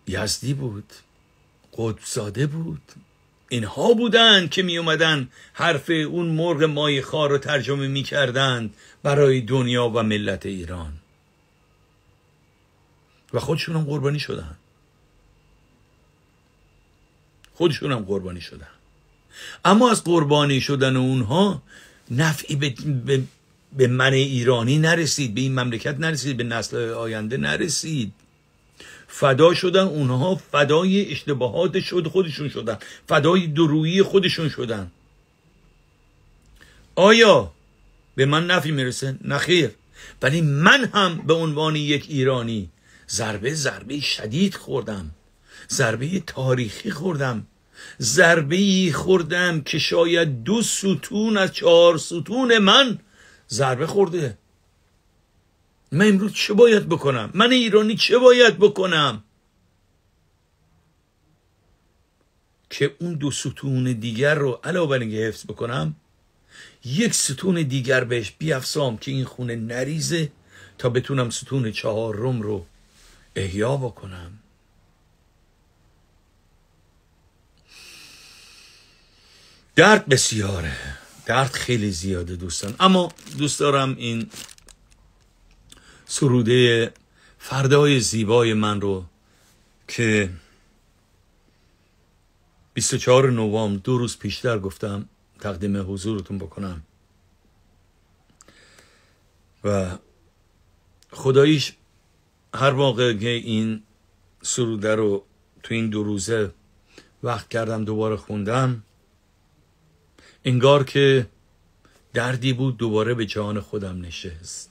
یزدی بود قدزاده بود اینها بودند که می اومدن حرف اون مرغ مای خار رو ترجمه می برای دنیا و ملت ایران و خودشون هم قربانی شدن خودشون هم قربانی شدن اما از قربانی شدن اونها نفعی به به من ایرانی نرسید به این مملکت نرسید به نسل آینده نرسید فدا شدن اونها فدای اشتباهات شد خودشون شدن فدای درویی خودشون شدن آیا به من نفی میرسه نخیر ولی من هم به عنوان یک ایرانی ضربه ضربه شدید خوردم ضربه تاریخی خوردم ضربه خوردم که شاید دو ستون از چهار ستون من ضربه خورده من امروز چه باید بکنم من ایرانی چه باید بکنم که اون دو ستون دیگر رو علاوه بر اینکه حفظ بکنم یک ستون دیگر بهش بیافسام که این خونه نریزه تا بتونم ستون چهارم رو احیا بکنم درد بسیاره درد خیلی زیاده دوستان اما دوست دارم این سروده فردای زیبای من رو که 24 نوامبر دو روز پیشتر گفتم تقدیم حضورتون بکنم و خداییش هر واقع که این سروده رو تو این دو روزه وقت کردم دوباره خوندم انگار که دردی بود دوباره به جان خودم نشست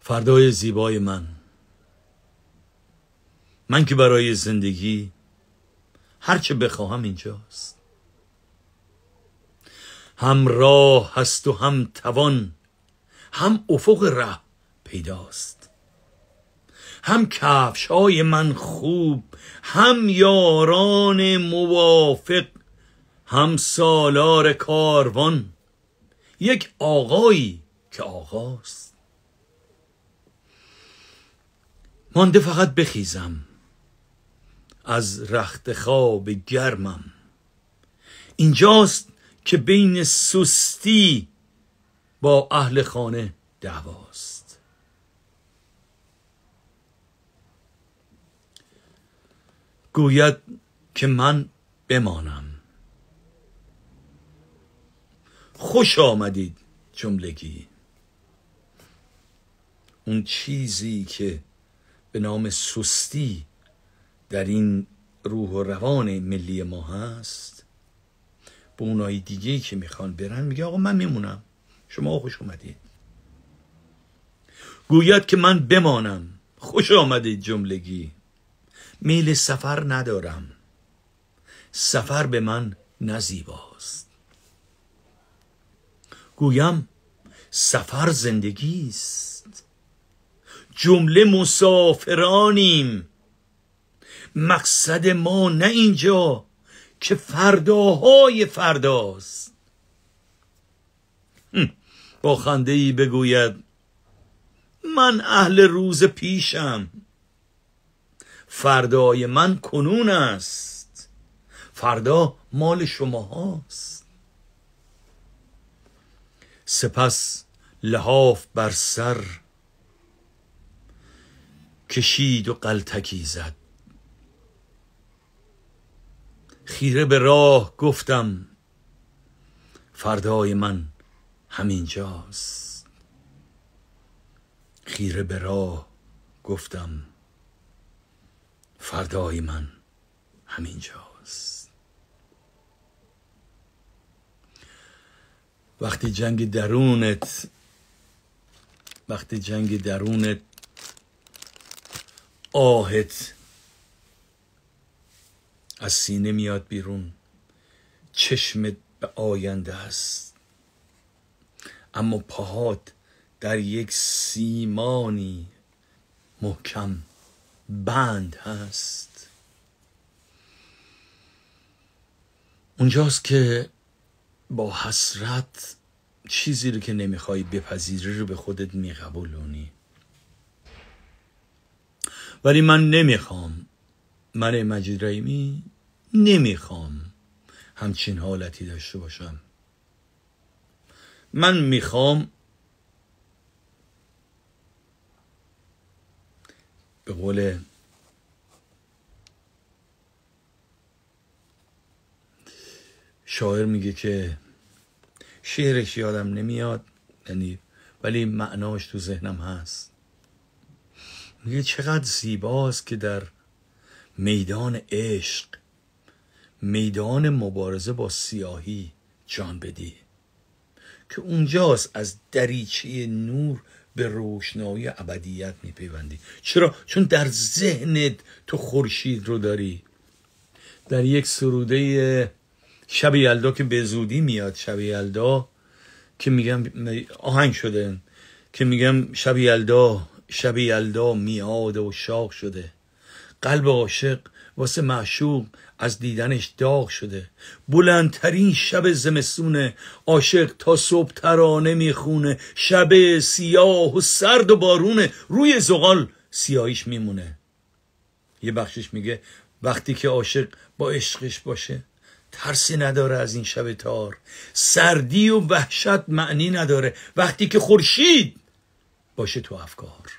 فردای زیبای من من که برای زندگی هرچه بخواهم اینجاست هم راه هست و هم توان هم افق ره پیداست هم کفش های من خوب هم یاران موافق هم سالار کاروان یک آقایی که آغاست مانده فقط بخیزم از رخت خواب گرمم اینجاست که بین سستی با اهل خانه دعواست گوید که من بمانم خوش آمدید جملگی اون چیزی که به نام سستی در این روح و روان ملی ما هست به اونایی دیگه که میخوان برن میگه آقا من میمونم شما خوش اومدید گوید که من بمانم خوش آمدید جملگی میل سفر ندارم سفر به من نزیباست گویم سفر زندگی است جمله مسافرانیم مقصد ما نه اینجا که فرداهای فرداست با خنده ای بگوید من اهل روز پیشم فردای من کنون است فردا مال شما هاست سپس لحاف بر سر کشید و قلتکی زد خیره به راه گفتم فردای من همینجاست خیره به راه گفتم فردای من همینجاست وقتی جنگ درونت وقتی جنگ درونت آهت از سینه میاد بیرون چشمت به آینده است اما پاهات در یک سیمانی محکم بند هست اونجاست که با حسرت چیزی رو که نمیخوای بپذیری رو به خودت میقبولونی ولی من نمیخوام من مجید رایمی نمیخوام همچین حالتی داشته باشم من میخوام به قول شاعر میگه که شعرش یادم نمیاد یعنی ولی معناش تو ذهنم هست میگه چقدر زیباست که در میدان عشق میدان مبارزه با سیاهی جان بدی که اونجاست از دریچه نور به روشنایی ابدیت میپیوندی چرا چون در ذهنت تو خورشید رو داری در یک سروده شب یلدا که به زودی میاد شب یلدا که میگم آهنگ شده که میگم شب یلدا شب یلدا میاد و شاق شده قلب عاشق واسه معشوق از دیدنش داغ شده بلندترین شب زمستونه عاشق تا صبح ترانه میخونه شب سیاه و سرد و بارونه روی زغال سیاهیش میمونه یه بخشش میگه وقتی که عاشق با عشقش باشه ترسی نداره از این شب تار سردی و وحشت معنی نداره وقتی که خورشید باشه تو افکار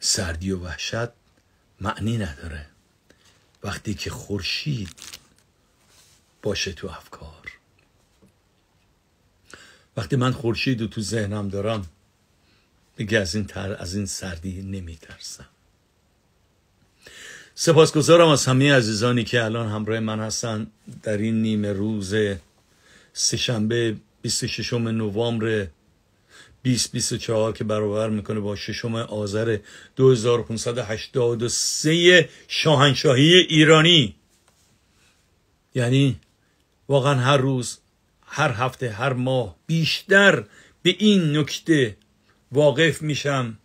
سردی و وحشت معنی نداره وقتی که خورشید باشه تو افکار وقتی من خورشید رو تو ذهنم دارم دیگه از این, تر، از این سردی نمیترسم سپاسگزارم از همه عزیزانی که الان همراه من هستن در این نیمه روز سهشنبه 26 نوامبر 2024 که برابر میکنه با ششم آذر 2583 شاهنشاهی ایرانی یعنی واقعا هر روز هر هفته هر ماه بیشتر به این نکته واقف میشم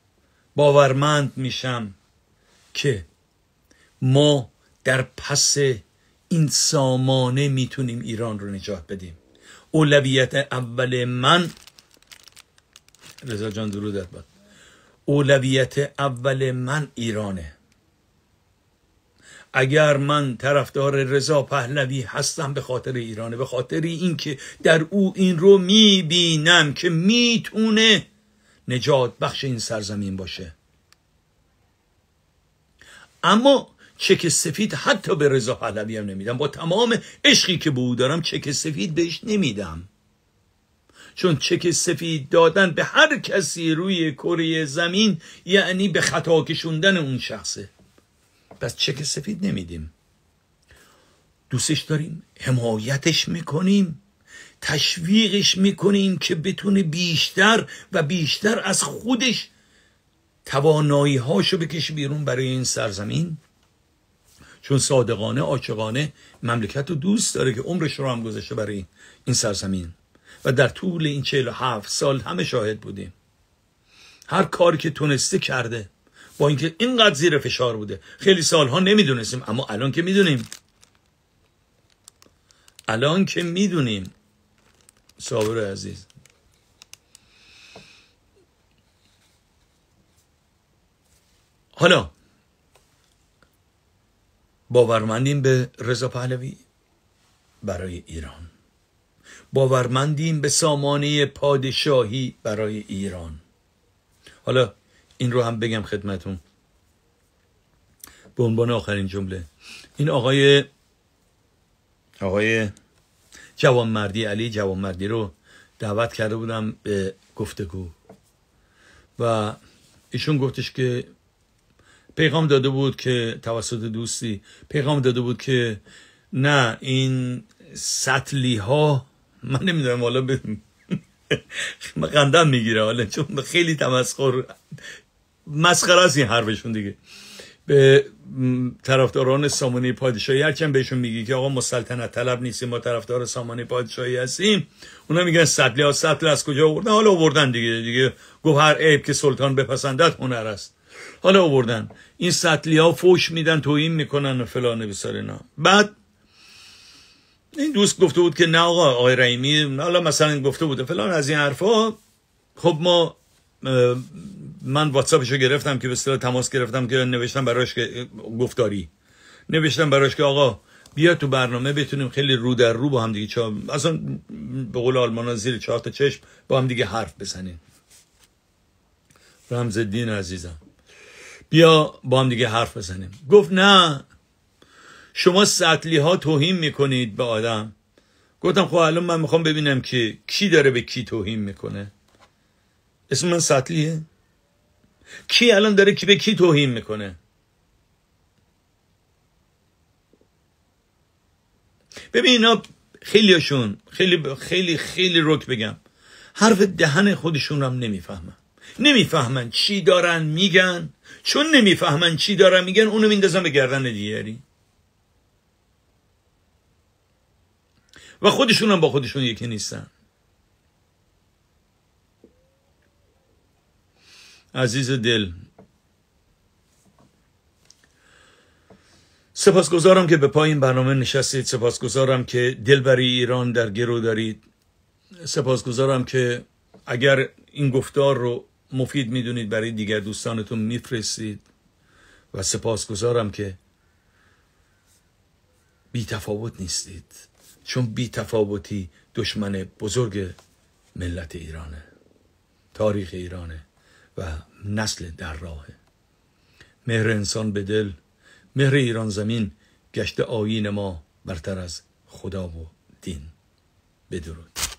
باورمند میشم که ما در پس این سامانه میتونیم ایران رو نجات بدیم اولویت اول من رضا جان درودت باد اولویت اول من ایرانه اگر من طرفدار رضا پهلوی هستم به خاطر ایرانه به خاطر اینکه در او این رو میبینم که میتونه نجات بخش این سرزمین باشه اما چک سفید حتی به رضا پهلوی هم نمیدم با تمام عشقی که به او دارم چک سفید بهش نمیدم چون چک سفید دادن به هر کسی روی کره زمین یعنی به خطا کشوندن اون شخصه پس چک سفید نمیدیم دوستش داریم حمایتش میکنیم تشویقش میکنیم که بتونه بیشتر و بیشتر از خودش توانایی هاشو بکشه بیرون برای این سرزمین چون صادقانه آچقانه مملکت رو دوست داره که عمرش رو هم گذاشته برای این سرزمین و در طول این 47 سال همه شاهد بودیم هر کاری که تونسته کرده با اینکه اینقدر زیر فشار بوده خیلی سالها نمیدونستیم اما الان که میدونیم الان که میدونیم صابر عزیز حالا باورمندیم به رضا پهلوی برای ایران باورمندیم به سامانه پادشاهی برای ایران حالا این رو هم بگم خدمتون به عنوان آخرین جمله این آقای آقای جوانمردی علی جوانمردی رو دعوت کرده بودم به گفتگو و ایشون گفتش که پیغام داده بود که توسط دوستی پیغام داده بود که نه این سطلی ها من نمیدونم حالا به من میگیره حالا چون خیلی تمسخر مسخره است این حرفشون دیگه به طرفداران سامانه پادشاهی هرچند بهشون میگی که آقا مسلطنت طلب نیستیم ما طرفدار سامانه پادشاهی هستیم اونا میگن سطلی ها سطل از کجا آوردن حالا آوردن دیگه دیگه گفت هر عیب که سلطان بپسندد هنر است حالا آوردن این سطلی ها فوش میدن توهین میکنن و فلان بسار اینا بعد این دوست گفته بود که نه آقا آقای رحیمی حالا مثلا گفته بوده فلان از این حرفا خب ما من واتساپش رو گرفتم که به تماس گرفتم که نوشتم براش که گفتاری نوشتم براش که آقا بیا تو برنامه بتونیم خیلی رو در رو با هم دیگه چا... اصلا به قول آلمان زیر چهار تا چشم با هم دیگه حرف بزنیم رمز دین عزیزم بیا با هم دیگه حرف بزنیم گفت نه شما سطلی ها توهین میکنید به آدم گفتم خب الان من میخوام ببینم که کی داره به کی توهین میکنه اسم من سطلیه کی الان داره کی به کی توهین میکنه ببین اینا خیلیاشون خیلی خیلی خیلی رک بگم حرف دهن خودشون رو هم نمیفهمن نمیفهمن چی دارن میگن چون نمیفهمن چی دارن میگن اونو میندازن به گردن دیگری و خودشون هم با خودشون یکی نیستن عزیز دل سپاسگزارم که به پایین برنامه نشستید سپاسگزارم که دلبری ایران در گرو دارید سپاسگزارم که اگر این گفتار رو مفید میدونید برای دیگر دوستانتون میفرستید و سپاسگزارم که بی تفاوت نیستید چون بی تفاوتی دشمن بزرگ ملت ایرانه تاریخ ایرانه و نسل در راهه مهر انسان به دل مهر ایران زمین گشت آیین ما برتر از خدا و دین بدرود